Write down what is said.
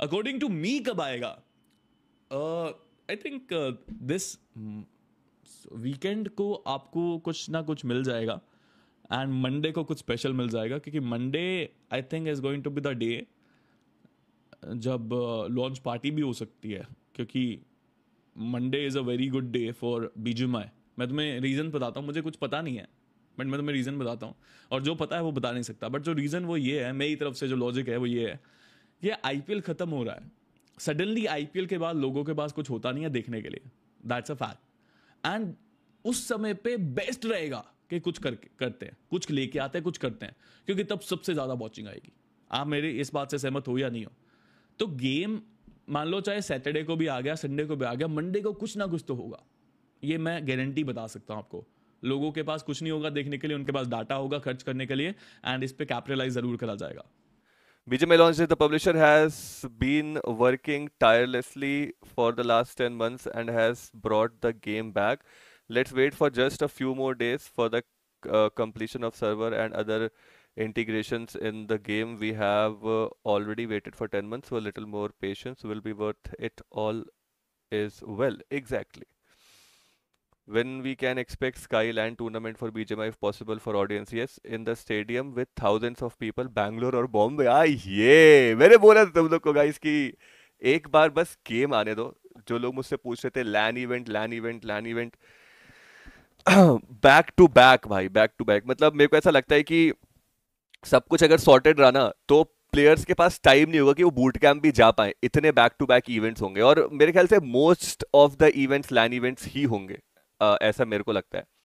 According to me कब आएगा I think this weekend को आपको कुछ ना कुछ मिल जाएगा एंड मंडे को कुछ स्पेशल मिल जाएगा क्योंकि Monday I think is going to be the day जब लॉन्च uh, पार्टी भी हो सकती है क्योंकि Monday is a very good day for बीजुमाई मैं तुम्हें रीज़न बताता हूँ मुझे कुछ पता नहीं है बट मैं तुम्हें रीज़न बताता हूँ और जो पता है वो बता नहीं सकता बट जो रीज़न वो ये है मेरी तरफ से जो लॉजिक है वो ये है ये आई ख़त्म हो रहा है सडनली आई के बाद लोगों के पास कुछ होता नहीं है देखने के लिए दैट्स अ फैक्ट एंड उस समय पे बेस्ट रहेगा कि कुछ कर करते हैं कुछ लेके आते हैं कुछ करते हैं क्योंकि तब सबसे ज़्यादा वॉचिंग आएगी आप मेरे इस बात से सहमत हो या नहीं हो तो गेम मान लो चाहे सैटरडे को भी आ गया संडे को भी आ गया मंडे को कुछ ना कुछ तो होगा ये मैं गारंटी बता सकता हूँ आपको लोगों के पास कुछ नहीं होगा देखने के लिए उनके पास डाटा होगा खर्च करने के लिए एंड इस पर कैपिटलाइज ज़रूर करा जाएगा BJ Melon says the publisher has been working tirelessly for the last 10 months and has brought the game back. Let's wait for just a few more days for the uh, completion of server and other integrations in the game. We have uh, already waited for 10 months, so a little more patience will be worth it all is well. Exactly. when we can expect Skyland tournament for BGMI if possible for audience? Yes, in the stadium with thousands of people, Bangalore और बॉम्बे आ ye mere bola tha tum log ko guys ki ek bar bas game aane do jo log mujhse pooch rahe the lan event lan event lan event back to back भाई back to back मतलब मेरे को ऐसा लगता है कि सब कुछ अगर सॉर्टेड रहा ना तो प्लेयर्स के पास टाइम नहीं होगा कि वो बूट कैंप भी जा पाए इतने बैक टू बैक इवेंट्स होंगे और मेरे ख्याल से most of the events LAN events ही होंगे ऐसा मेरे को लगता है